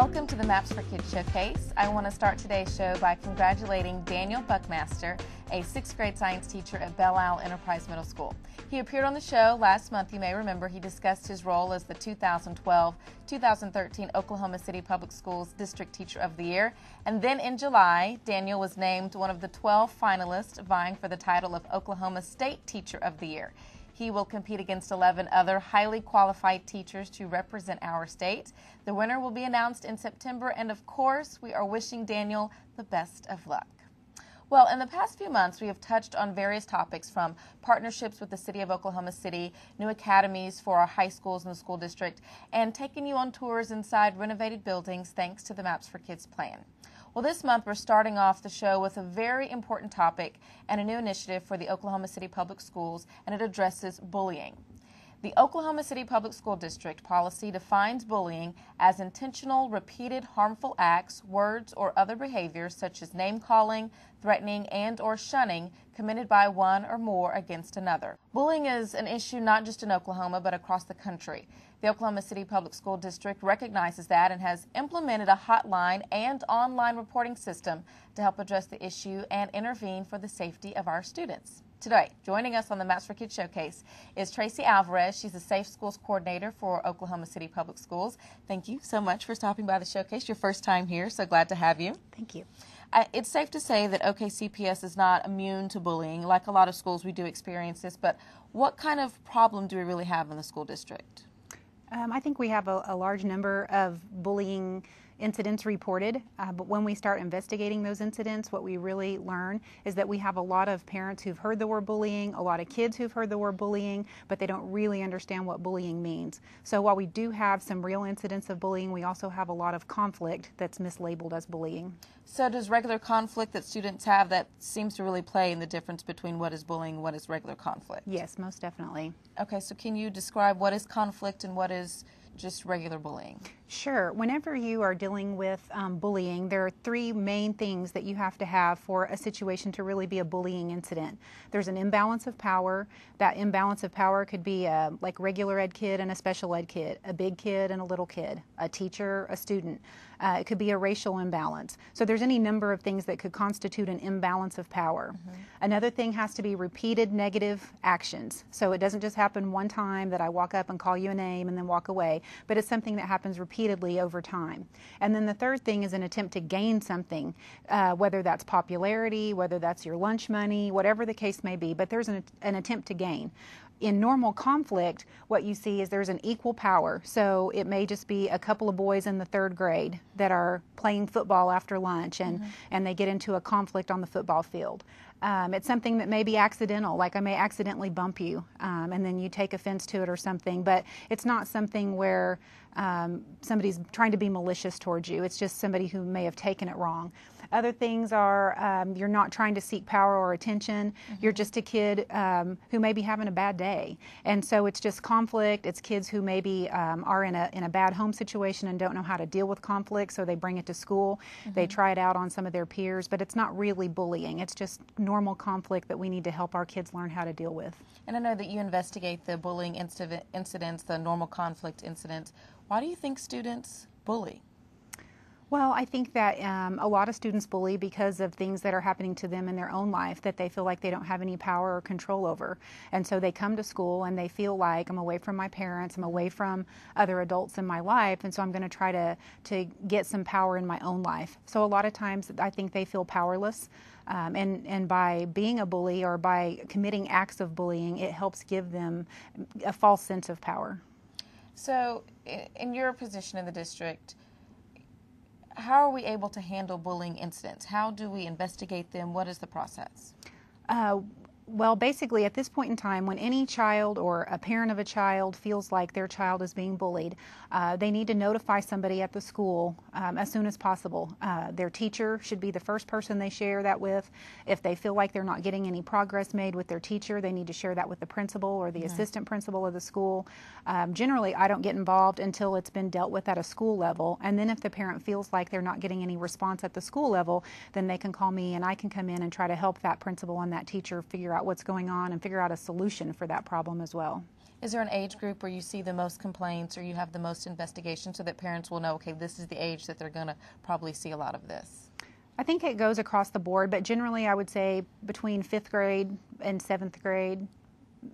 Welcome to the Maps for Kids Showcase. I want to start today's show by congratulating Daniel Buckmaster, a sixth grade science teacher at Belle Isle Enterprise Middle School. He appeared on the show last month. You may remember he discussed his role as the 2012 2013 Oklahoma City Public Schools District Teacher of the Year. And then in July, Daniel was named one of the 12 finalists vying for the title of Oklahoma State Teacher of the Year. He will compete against 11 other highly qualified teachers to represent our state. The winner will be announced in September, and of course, we are wishing Daniel the best of luck. Well, in the past few months, we have touched on various topics from partnerships with the City of Oklahoma City, new academies for our high schools and the school district, and taking you on tours inside renovated buildings thanks to the Maps for Kids plan. Well, this month we're starting off the show with a very important topic and a new initiative for the Oklahoma City Public Schools, and it addresses bullying. The Oklahoma City Public School District policy defines bullying as intentional, repeated harmful acts, words, or other behaviors such as name calling, threatening, and or shunning committed by one or more against another. Bullying is an issue not just in Oklahoma but across the country. The Oklahoma City Public School District recognizes that and has implemented a hotline and online reporting system to help address the issue and intervene for the safety of our students. Today, joining us on the Maps for Kids Showcase is Tracy Alvarez. She's the Safe Schools Coordinator for Oklahoma City Public Schools. Thank you so much for stopping by the showcase. Your first time here, so glad to have you. Thank you. Uh, it's safe to say that OKCPS is not immune to bullying. Like a lot of schools, we do experience this, but what kind of problem do we really have in the school district? Um, I think we have a, a large number of bullying incidents reported, uh, but when we start investigating those incidents, what we really learn is that we have a lot of parents who've heard the word bullying, a lot of kids who've heard the word bullying, but they don't really understand what bullying means. So while we do have some real incidents of bullying, we also have a lot of conflict that's mislabeled as bullying. So does regular conflict that students have that seems to really play in the difference between what is bullying and what is regular conflict? Yes, most definitely. Okay, so can you describe what is conflict and what is just regular bullying? Sure. Whenever you are dealing with um, bullying, there are three main things that you have to have for a situation to really be a bullying incident. There's an imbalance of power. That imbalance of power could be a, like regular ed kid and a special ed kid, a big kid and a little kid, a teacher, a student. Uh, it could be a racial imbalance. So there's any number of things that could constitute an imbalance of power. Mm -hmm. Another thing has to be repeated negative actions. So it doesn't just happen one time that I walk up and call you a name and then walk away, but it's something that happens repeatedly repeatedly over time. And then the third thing is an attempt to gain something, uh, whether that's popularity, whether that's your lunch money, whatever the case may be, but there's an, an attempt to gain in normal conflict, what you see is there's an equal power. So it may just be a couple of boys in the third grade that are playing football after lunch and, mm-hmm. and they get into a conflict on the football field. Um, it's something that may be accidental, like I may accidentally bump you um, and then you take offense to it or something, but it's not something where um, somebody's trying to be malicious towards you. It's just somebody who may have taken it wrong. Other things are um, you're not trying to seek power or attention. Mm-hmm. You're just a kid um, who may be having a bad day, and so it's just conflict. It's kids who maybe um, are in a in a bad home situation and don't know how to deal with conflict, so they bring it to school. Mm-hmm. They try it out on some of their peers, but it's not really bullying. It's just normal conflict that we need to help our kids learn how to deal with. And I know that you investigate the bullying incidents, the normal conflict incidents. Why do you think students bully? Well, I think that um, a lot of students bully because of things that are happening to them in their own life that they feel like they don't have any power or control over. And so they come to school and they feel like I'm away from my parents, I'm away from other adults in my life, and so I'm going to try to, to get some power in my own life. So a lot of times I think they feel powerless. Um, and, and by being a bully or by committing acts of bullying, it helps give them a false sense of power. So, in your position in the district, how are we able to handle bullying incidents? How do we investigate them? What is the process? Uh, well, basically, at this point in time, when any child or a parent of a child feels like their child is being bullied, uh, they need to notify somebody at the school um, as soon as possible. Uh, their teacher should be the first person they share that with. If they feel like they're not getting any progress made with their teacher, they need to share that with the principal or the assistant principal of the school. Um, generally, I don't get involved until it's been dealt with at a school level. And then if the parent feels like they're not getting any response at the school level, then they can call me and I can come in and try to help that principal and that teacher figure out out what's going on and figure out a solution for that problem as well. Is there an age group where you see the most complaints or you have the most investigation so that parents will know, okay, this is the age that they're going to probably see a lot of this? I think it goes across the board, but generally I would say between fifth grade and seventh grade,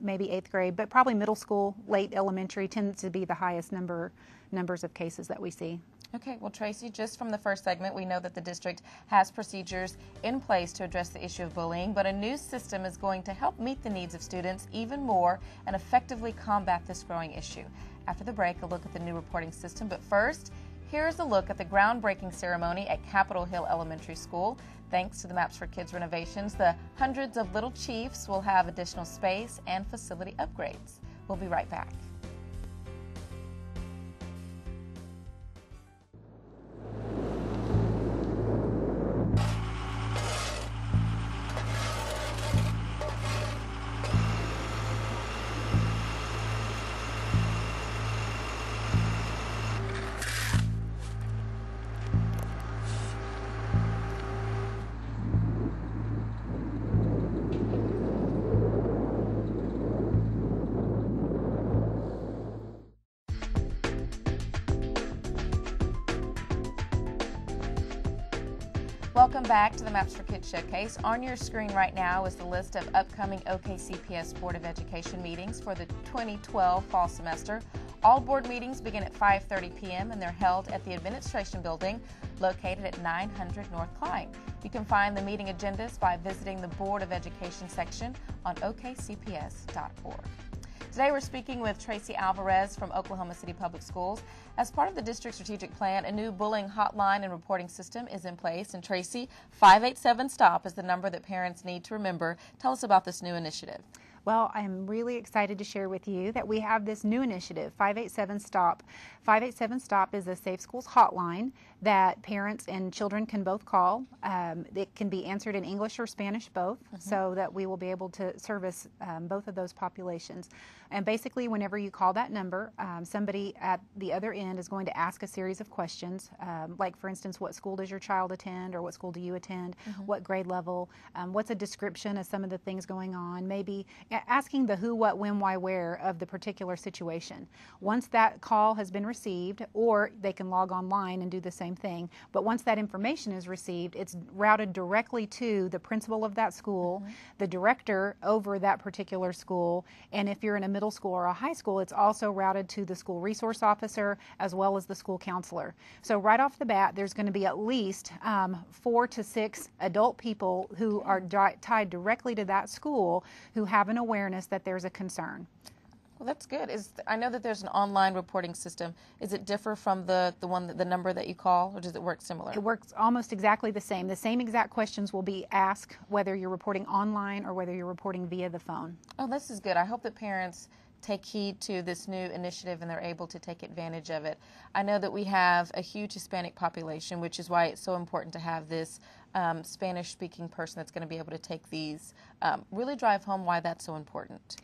maybe eighth grade, but probably middle school, late elementary tends to be the highest number numbers of cases that we see. Okay, well, Tracy, just from the first segment, we know that the district has procedures in place to address the issue of bullying, but a new system is going to help meet the needs of students even more and effectively combat this growing issue. After the break, a look at the new reporting system, but first, Here's a look at the groundbreaking ceremony at Capitol Hill Elementary School. Thanks to the Maps for Kids renovations, the hundreds of Little Chiefs will have additional space and facility upgrades. We'll be right back. back to the Maps for Kids Showcase. On your screen right now is the list of upcoming OKCPS Board of Education meetings for the 2012 fall semester. All board meetings begin at 5.30 p.m. and they're held at the Administration Building located at 900 North Klein. You can find the meeting agendas by visiting the Board of Education section on okcps.org. Today we're speaking with Tracy Alvarez from Oklahoma City Public Schools. As part of the district strategic plan, a new bullying hotline and reporting system is in place. And Tracy, 587-STOP is the number that parents need to remember. Tell us about this new initiative. Well, I'm really excited to share with you that we have this new initiative, 587 STOP. 587 STOP is a Safe Schools hotline that parents and children can both call. Um, it can be answered in English or Spanish, both, mm -hmm. so that we will be able to service um, both of those populations. And basically, whenever you call that number, um, somebody at the other end is going to ask a series of questions, um, like, for instance, what school does your child attend, or what school do you attend, mm -hmm. what grade level, um, what's a description of some of the things going on, maybe asking the who, what, when, why, where of the particular situation. Once that call has been received, or they can log online and do the same same thing. But once that information is received, it's routed directly to the principal of that school, mm-hmm. the director over that particular school, and if you're in a middle school or a high school, it's also routed to the school resource officer as well as the school counselor. So right off the bat, there's going to be at least um, four to six adult people who are di- tied directly to that school who have an awareness that there's a concern. Well, that's good. Is I know that there's an online reporting system. Is it differ from the the one the number that you call, or does it work similar? It works almost exactly the same. The same exact questions will be asked whether you're reporting online or whether you're reporting via the phone. Oh, this is good. I hope that parents take heed to this new initiative and they're able to take advantage of it. I know that we have a huge Hispanic population, which is why it's so important to have this um, Spanish speaking person that's going to be able to take these, um, really drive home why that's so important.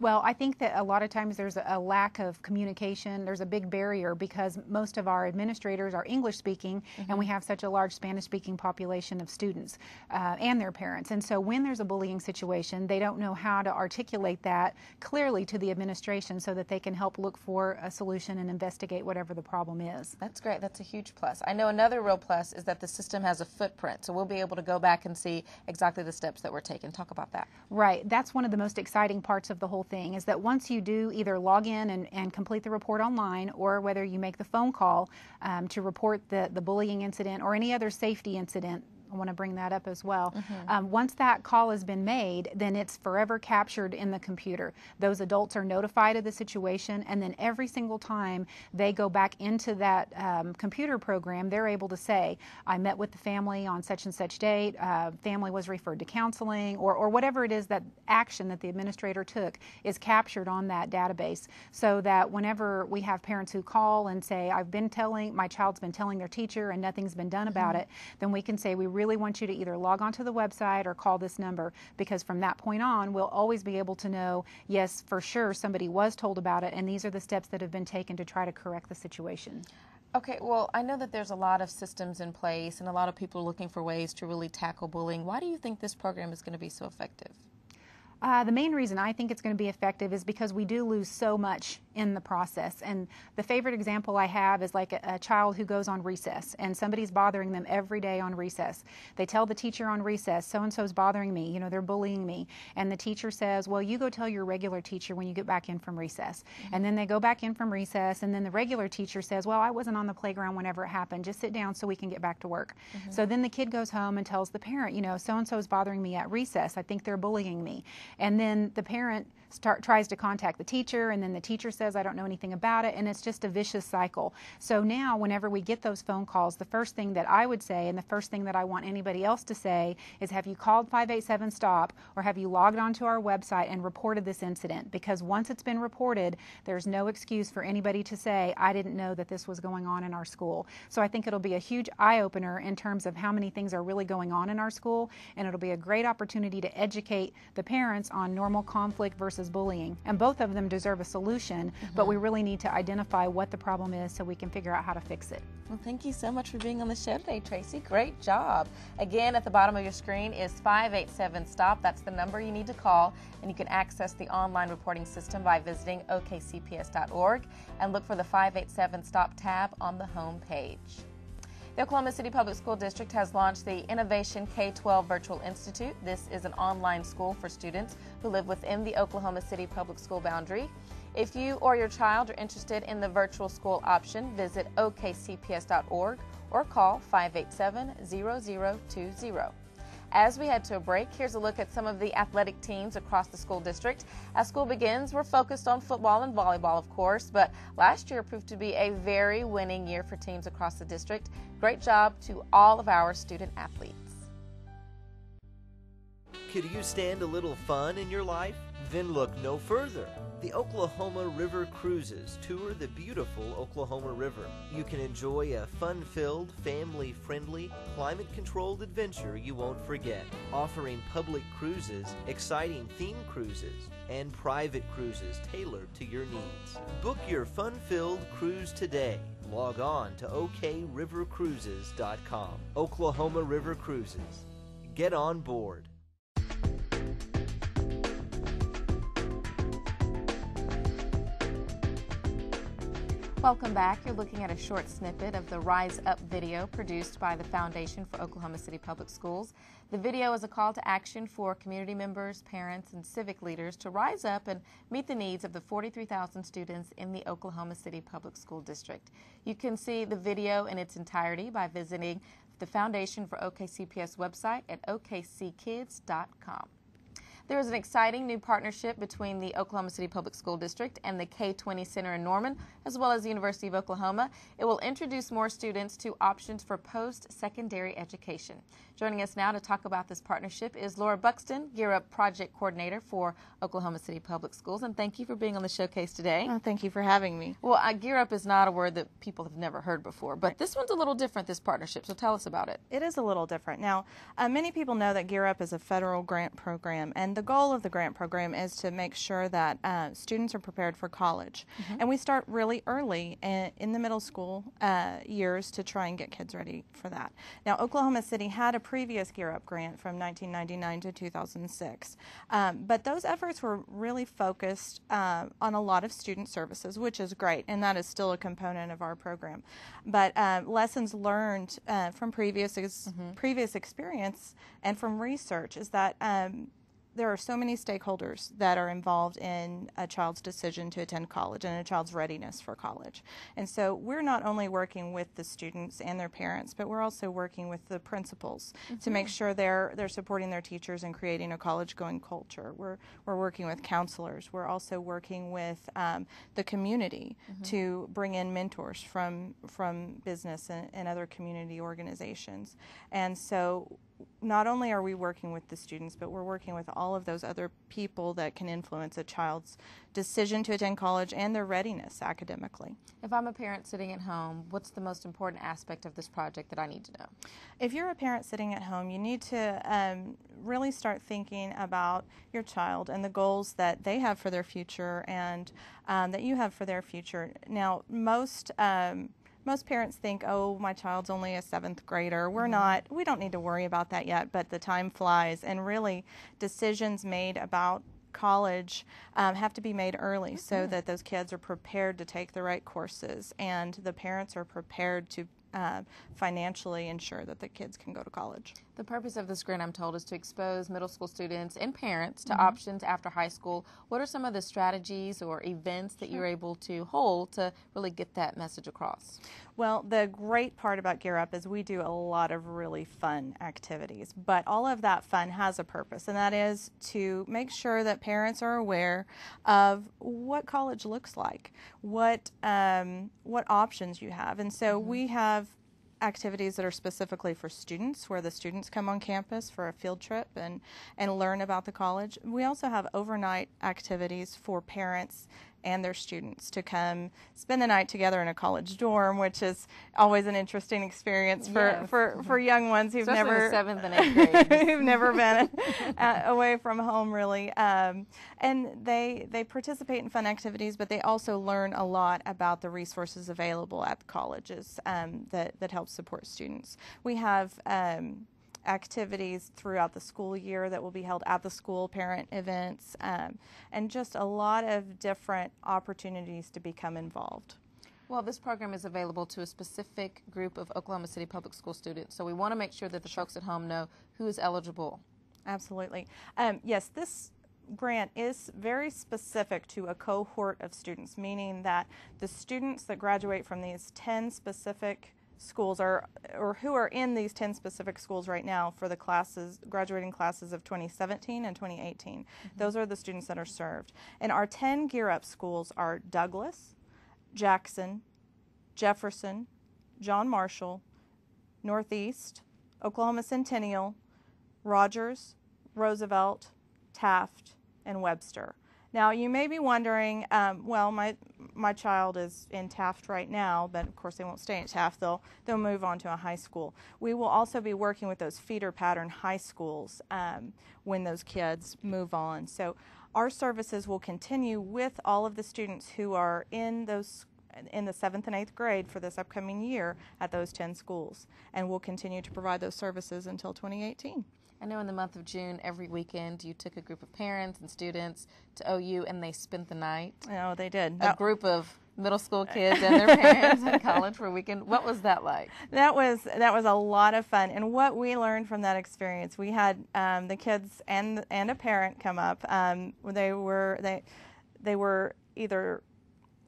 Well, I think that a lot of times there's a lack of communication. There's a big barrier because most of our administrators are English speaking, mm -hmm. and we mm-hmm. have such a large Spanish speaking population of students uh, and their parents. And so when there's a bullying situation, they don't know how to articulate that clearly to the administration so that they can help look for a solution and investigate whatever the problem is. That's great. That's a huge plus. I know another real plus is that the system has a footprint, so we'll be able to go back and see exactly the steps that were taken. Talk about that. Right. That's one of the most exciting parts of the whole thing is that once you do either log in and, and complete the report online or whether you make the phone call um, to report the, the bullying incident or any other safety incident I want to bring that up as well. Mm -hmm. um, once that call has been made, then it's forever captured in the computer. Those adults are notified of the situation, and then every single time they go back into that um, computer program, they're able to say, I met with the family on such and such date, uh, family was referred to counseling, or, or whatever it is that action that the administrator took is captured on that database so that whenever we have parents who call and say, I've been telling, my child's been telling their teacher and nothing's been done mm -hmm. about mm-hmm. it, then we can say we really really want you to either log onto the website or call this number because from that point on, we'll always be able to know, yes, for sure, somebody was told about it, and these are the steps that have been taken to try to correct the situation. Okay, well, I know that there's a lot of systems in place and a lot of people are looking for ways to really tackle bullying. Why do you think this program is going to be so effective? Uh, the main reason I think it's going to be effective is because we do lose so much in the process. And the favorite example I have is like a, a, child who goes on recess and somebody's bothering them every day on recess. They tell the teacher on recess, so and so's bothering me, you know, they're bullying me. And the teacher says, well, you go tell your regular teacher when you get back in from recess. Mm-hmm. And then they go back in from recess, and then the regular teacher says, well, I wasn't on the playground whenever it happened. Just sit down so we can get back to work. Mm-hmm. So then the kid goes home and tells the parent, you know, so and so is bothering me at recess. I think they're bullying me. And then the parent start, tries to contact the teacher, and then the teacher says, I don't know anything about it, and it's just a vicious cycle. So now, whenever we get those phone calls, the first thing that I would say, and the first thing that I want anybody else to say, is have you called 587 STOP or have you logged onto our website and reported this incident? Because once it's been reported, there's no excuse for anybody to say, I didn't know that this was going on in our school. So I think it'll be a huge eye opener in terms of how many things are really going on in our school, and it'll be a great opportunity to educate the parents on normal conflict versus versus bullying. And both of them deserve a solution, mm-hmm. but we mm-hmm. really need to identify what the problem is so we can figure out how to fix it. Well, thank you so much for being on the show today, Tracy. Great job. Again, at the bottom of your screen is 587 STOP. That's the number you need to call, and you can access the online reporting system by visiting okcps.org and look for the 587 STOP tab on the home page. The Oklahoma City Public School District has launched the Innovation K 12 Virtual Institute. This is an online school for students who live within the Oklahoma City public school boundary. If you or your child are interested in the virtual school option, visit okcps.org or call 587 0020. As we head to a break, here's a look at some of the athletic teams across the school district. As school begins, we're focused on football and volleyball, of course, but last year proved to be a very winning year for teams across the district. Great job to all of our student athletes. Could you stand a little fun in your life? Then look no further. The Oklahoma River Cruises tour the beautiful Oklahoma River. You can enjoy a fun filled, family friendly, climate controlled adventure you won't forget, offering public cruises, exciting theme cruises, and private cruises tailored to your needs. Book your fun filled cruise today. Log on to okrivercruises.com. Oklahoma River Cruises. Get on board. Welcome back. You're looking at a short snippet of the Rise Up video produced by the Foundation for Oklahoma City Public Schools. The video is a call to action for community members, parents, and civic leaders to rise up and meet the needs of the 43,000 students in the Oklahoma City Public School District. You can see the video in its entirety by visiting the Foundation for OKCPS website at okckids.com. There is an exciting new partnership between the Oklahoma City Public School District and the K-20 Center in Norman, as well as the University of Oklahoma. It will introduce more students to options for post-secondary education. Joining us now to talk about this partnership is Laura Buxton, Gear Up Project Coordinator for Oklahoma City Public Schools, and thank you for being on the showcase today. Oh, thank you for having me. Well, uh, Gear Up is not a word that people have never heard before, but this one's a little different, this partnership, so tell us about it. It is a little different. Now, uh, many people know that Gear Up is a federal grant program, and the the goal of the grant program is to make sure that uh, students are prepared for college. Mm -hmm. And we start really early in, in the middle school uh, years to try and get kids ready for that. Now, Oklahoma City had a previous Gear Up grant from 1999 to 2006, um, but those efforts were really focused uh, on a lot of student services, which is great, and that is still a component of our program. But uh, lessons learned uh, from previous, ex mm -hmm. previous experience and from research is that. Um, there are so many stakeholders that are involved in a child's decision to attend college and a child's readiness for college. And so we're not only working with the students and their parents, but we're also working with the principals mm -hmm. to make mm-hmm. sure they're they're supporting their teachers and creating a college going culture. We're we're working with counselors. We're also working with um, the community mm -hmm. to bring in mentors from from business and, and other community organizations. And so not only are we working with the students, but we're working with all of those other people that can influence a child's decision to attend college and their readiness academically. If I'm a parent sitting at home, what's the most important aspect of this project that I need to know? If you're a parent sitting at home, you need to um, really start thinking about your child and the goals that they have for their future and um, that you have for their future. Now, most um, most parents think, oh, my child's only a seventh grader. We're mm-hmm. not, we don't need to worry about that yet, but the time flies. And really, decisions made about college um, have to be made early so mm-hmm. that those kids are prepared to take the right courses and the parents are prepared to uh, financially ensure that the kids can go to college. The purpose of this grant, I'm told, is to expose middle school students and parents to mm-hmm. options after high school. What are some of the strategies or events that sure. you're able to hold to really get that message across? Well, the great part about Gear Up is we do a lot of really fun activities, but all of that fun has a purpose, and that is to make sure that parents are aware of what college looks like, what um, what options you have, and so mm-hmm. we have activities that are specifically for students, where the students come on campus for a field trip and, and learn about the college. We also have overnight activities for parents and their students to come spend the night together in a college dorm, which is always an interesting experience for, yes. for, for young ones who've Especially never seventh and eighth who've never been uh, away from home really. Um, and they they participate in fun activities, but they also learn a lot about the resources available at the colleges um, that that help support students. We have um, activities throughout the school year that will be held at the school, parent events, um, and just a lot of different opportunities to become involved. Well, this program is available to a specific group of Oklahoma City Public School students, so we want to make sure that the folks at home know who is eligible. Absolutely. Um, yes, this grant is very specific to a cohort of students, meaning that the students that graduate from these 10 specific schools are or who are in these 10 specific schools right now for the classes graduating classes of 2017 and 2018 mm -hmm. those are the students that are served and our 10 gear up schools are douglas jackson jefferson john marshall northeast oklahoma centennial rogers roosevelt taft and webster now, you may be wondering, um, well, my, my child is in Taft right now, but of course they won't stay in Taft. They'll, they'll move on to a high school. We will also be working with those feeder pattern high schools um, when those kids move on. So our services will continue with all of the students who are in those in the seventh and eighth grade for this upcoming year at those 10 schools and we'll continue to provide those services until 2018. I know in the month of June, every weekend, you took a group of parents and students to OU and they spent the night. Oh, they did. A group of middle school kids and their parents in college for a weekend. What was that like? That was that was a lot of fun. And what we learned from that experience, we had um, the kids and and a parent come up. Um, they were they they were either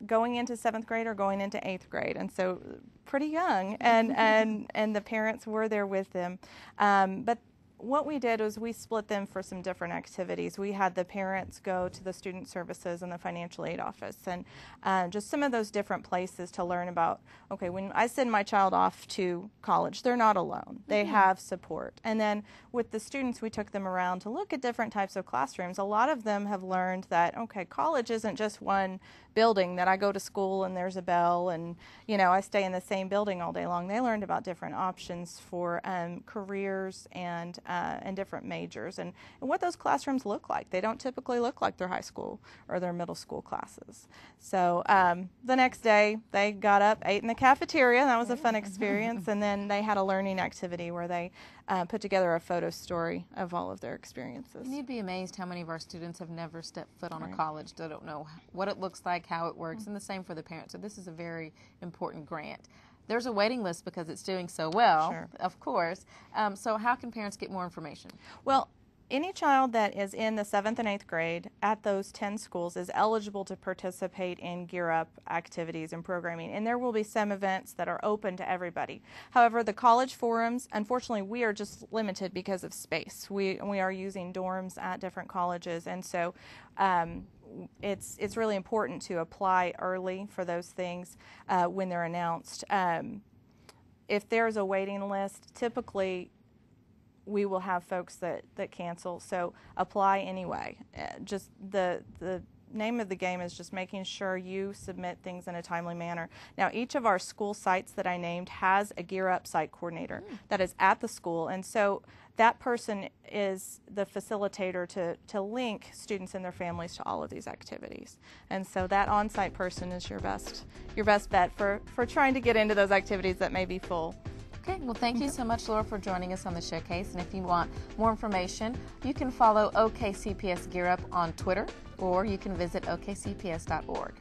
going into seventh grade or going into eighth grade, and so pretty young. And and and the parents were there with them, um, but what we did was we split them for some different activities. We had the parents go to the student services and the financial aid office, and uh, just some of those different places to learn about. Okay, when I send my child off to college, they're not alone; they mm-hmm. have support. And then with the students, we took them around to look at different types of classrooms. A lot of them have learned that okay, college isn't just one building that I go to school and there's a bell, and you know I stay in the same building all day long. They learned about different options for um, careers and uh, and different majors and, and what those classrooms look like. They don't typically look like their high school or their middle school classes. So um, the next day, they got up, ate in the cafeteria. That was a fun experience. and then they had a learning activity where they uh, put together a photo story of all of their experiences. And you'd be amazed how many of our students have never stepped foot on right. a college. They don't know what it looks like, how it works, mm-hmm. and the same for the parents. So this is a very important grant there's a waiting list because it's doing so well, sure. of course. Um, so how can parents get more information? Well, any child that is in the seventh and eighth grade at those 10 schools is eligible to participate in Gear Up activities and programming, and there will be some events that are open to everybody. However, the college forums, unfortunately, we are just limited because of space. We, we are using dorms at different colleges, and so um, it's it's really important to apply early for those things uh, when they're announced. Um, if there's a waiting list, typically we will have folks that, that cancel. So apply anyway. Uh, just the the name of the game is just making sure you submit things in a timely manner. Now, each of our school sites that I named has a Gear Up site coordinator mm. that is at the school, and so that person is the facilitator to, to link students and their families to all of these activities. And so that on-site person is your best your best bet for, for trying to get into those activities that may be full. Okay, well, thank you so much, Laura, for joining us on the showcase. And if you want more information, you can follow OKCPS Gear Up on Twitter or you can visit okcps.org.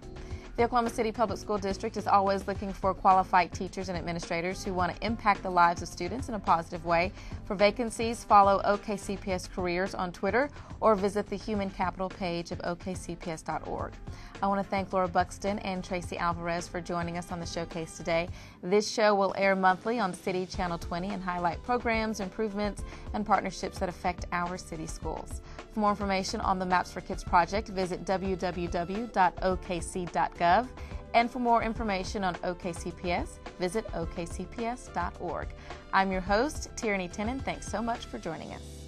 The Oklahoma City Public School District is always looking for qualified teachers and administrators who want to impact the lives of students in a positive way. For vacancies, follow OKCPS Careers on Twitter or visit the Human Capital page of okcps.org. I want to thank Laura Buxton and Tracy Alvarez for joining us on the showcase today. This show will air monthly on City Channel 20 and highlight programs, improvements, and partnerships that affect our city schools. For more information on the Maps for Kids project, visit www.okc.gov. And for more information on OKCPS, visit okcps.org. I'm your host, Tierney Tennant. Thanks so much for joining us.